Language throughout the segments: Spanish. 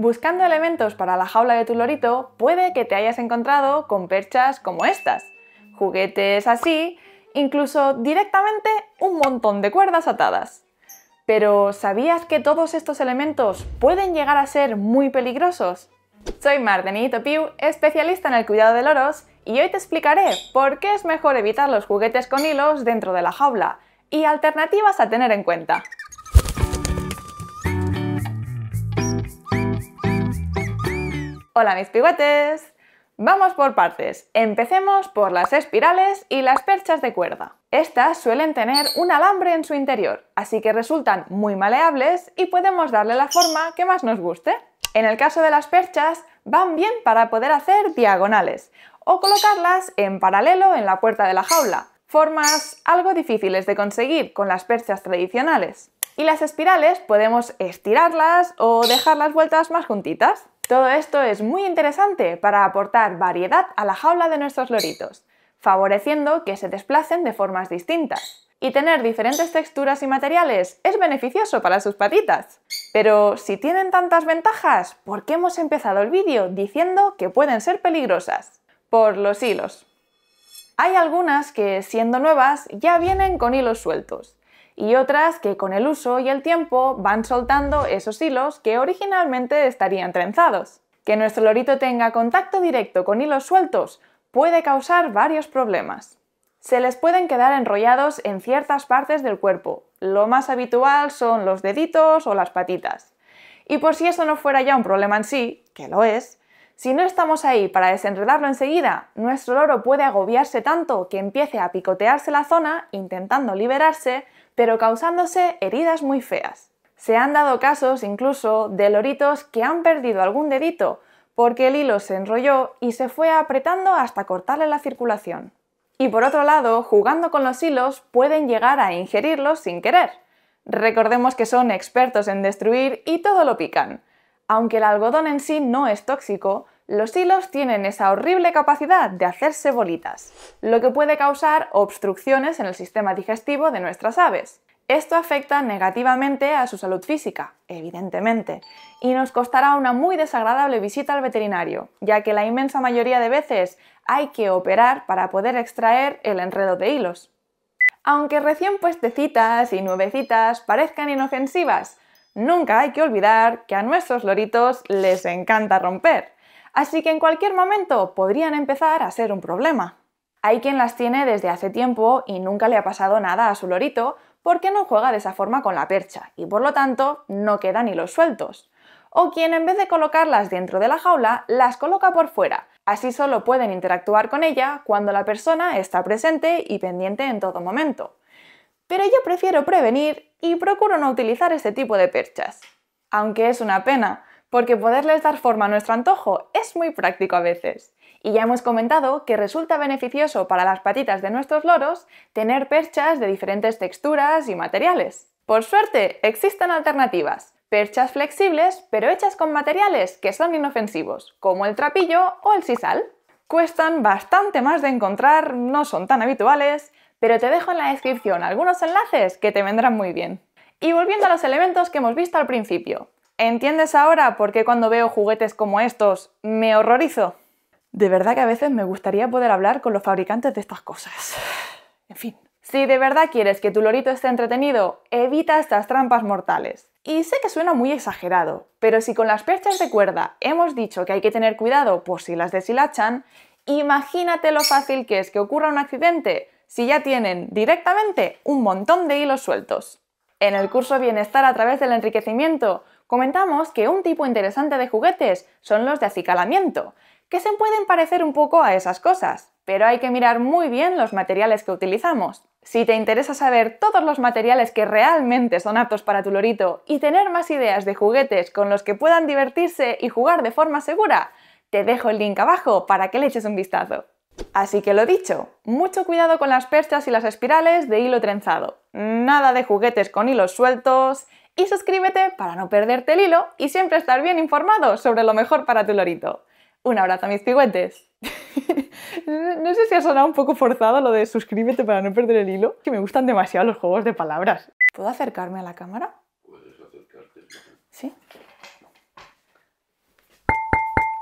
Buscando elementos para la jaula de tu lorito, puede que te hayas encontrado con perchas como estas, juguetes así, incluso directamente un montón de cuerdas atadas. Pero ¿sabías que todos estos elementos pueden llegar a ser muy peligrosos? Soy Mar Piu, especialista en el cuidado de loros, y hoy te explicaré por qué es mejor evitar los juguetes con hilos dentro de la jaula y alternativas a tener en cuenta. Hola mis piguetes. Vamos por partes. Empecemos por las espirales y las perchas de cuerda. Estas suelen tener un alambre en su interior, así que resultan muy maleables y podemos darle la forma que más nos guste. En el caso de las perchas, van bien para poder hacer diagonales o colocarlas en paralelo en la puerta de la jaula, formas algo difíciles de conseguir con las perchas tradicionales. Y las espirales podemos estirarlas o dejar las vueltas más juntitas. Todo esto es muy interesante para aportar variedad a la jaula de nuestros loritos, favoreciendo que se desplacen de formas distintas. Y tener diferentes texturas y materiales es beneficioso para sus patitas. Pero si tienen tantas ventajas, ¿por qué hemos empezado el vídeo diciendo que pueden ser peligrosas? Por los hilos. Hay algunas que, siendo nuevas, ya vienen con hilos sueltos, y otras que con el uso y el tiempo van soltando esos hilos que originalmente estarían trenzados. Que nuestro lorito tenga contacto directo con hilos sueltos puede causar varios problemas. Se les pueden quedar enrollados en ciertas partes del cuerpo. Lo más habitual son los deditos o las patitas. Y por si eso no fuera ya un problema en sí, que lo es, si no estamos ahí para desenredarlo enseguida, nuestro loro puede agobiarse tanto que empiece a picotearse la zona intentando liberarse, pero causándose heridas muy feas. Se han dado casos incluso de loritos que han perdido algún dedito porque el hilo se enrolló y se fue apretando hasta cortarle la circulación. Y por otro lado, jugando con los hilos pueden llegar a ingerirlos sin querer. Recordemos que son expertos en destruir y todo lo pican. Aunque el algodón en sí no es tóxico, los hilos tienen esa horrible capacidad de hacerse bolitas, lo que puede causar obstrucciones en el sistema digestivo de nuestras aves. Esto afecta negativamente a su salud física, evidentemente, y nos costará una muy desagradable visita al veterinario, ya que la inmensa mayoría de veces hay que operar para poder extraer el enredo de hilos. Aunque recién puestecitas y nuevecitas parezcan inofensivas, nunca hay que olvidar que a nuestros loritos les encanta romper, así que en cualquier momento podrían empezar a ser un problema. Hay quien las tiene desde hace tiempo y nunca le ha pasado nada a su lorito porque no juega de esa forma con la percha y por lo tanto no queda ni los sueltos. O quien en vez de colocarlas dentro de la jaula las coloca por fuera, así solo pueden interactuar con ella cuando la persona está presente y pendiente en todo momento. Pero yo prefiero prevenir y procuro no utilizar este tipo de perchas. Aunque es una pena, porque poderles dar forma a nuestro antojo es muy práctico a veces. Y ya hemos comentado que resulta beneficioso para las patitas de nuestros loros tener perchas de diferentes texturas y materiales. Por suerte, existen alternativas. Perchas flexibles, pero hechas con materiales que son inofensivos, como el trapillo o el sisal. Cuestan bastante más de encontrar, no son tan habituales, pero te dejo en la descripción algunos enlaces que te vendrán muy bien. Y volviendo a los elementos que hemos visto al principio, ¿entiendes ahora por qué cuando veo juguetes como estos me horrorizo? De verdad que a veces me gustaría poder hablar con los fabricantes de estas cosas. En fin. Si de verdad quieres que tu lorito esté entretenido, evita estas trampas mortales. Y sé que suena muy exagerado, pero si con las perchas de cuerda hemos dicho que hay que tener cuidado por si las deshilachan, imagínate lo fácil que es que ocurra un accidente si ya tienen directamente un montón de hilos sueltos. En el curso Bienestar a través del enriquecimiento comentamos que un tipo interesante de juguetes son los de acicalamiento, que se pueden parecer un poco a esas cosas, pero hay que mirar muy bien los materiales que utilizamos. Si te interesa saber todos los materiales que realmente son aptos para tu lorito y tener más ideas de juguetes con los que puedan divertirse y jugar de forma segura, te dejo el link abajo para que le eches un vistazo. Así que lo dicho, mucho cuidado con las perchas y las espirales de hilo trenzado, nada de juguetes con hilos sueltos y suscríbete para no perderte el hilo y siempre estar bien informado sobre lo mejor para tu lorito. Un abrazo mis pigüetes. no sé si ha sonado un poco forzado lo de suscríbete para no perder el hilo, que me gustan demasiado los juegos de palabras. ¿Puedo acercarme a la cámara? Puedes acercarte. Sí.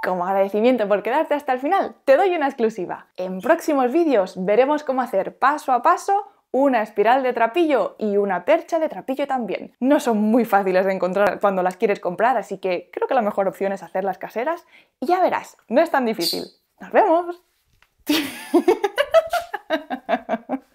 Como agradecimiento por quedarte hasta el final, te doy una exclusiva. En próximos vídeos veremos cómo hacer paso a paso una espiral de trapillo y una percha de trapillo también. No son muy fáciles de encontrar cuando las quieres comprar, así que creo que la mejor opción es hacerlas caseras y ya verás, no es tan difícil. ¡Nos vemos!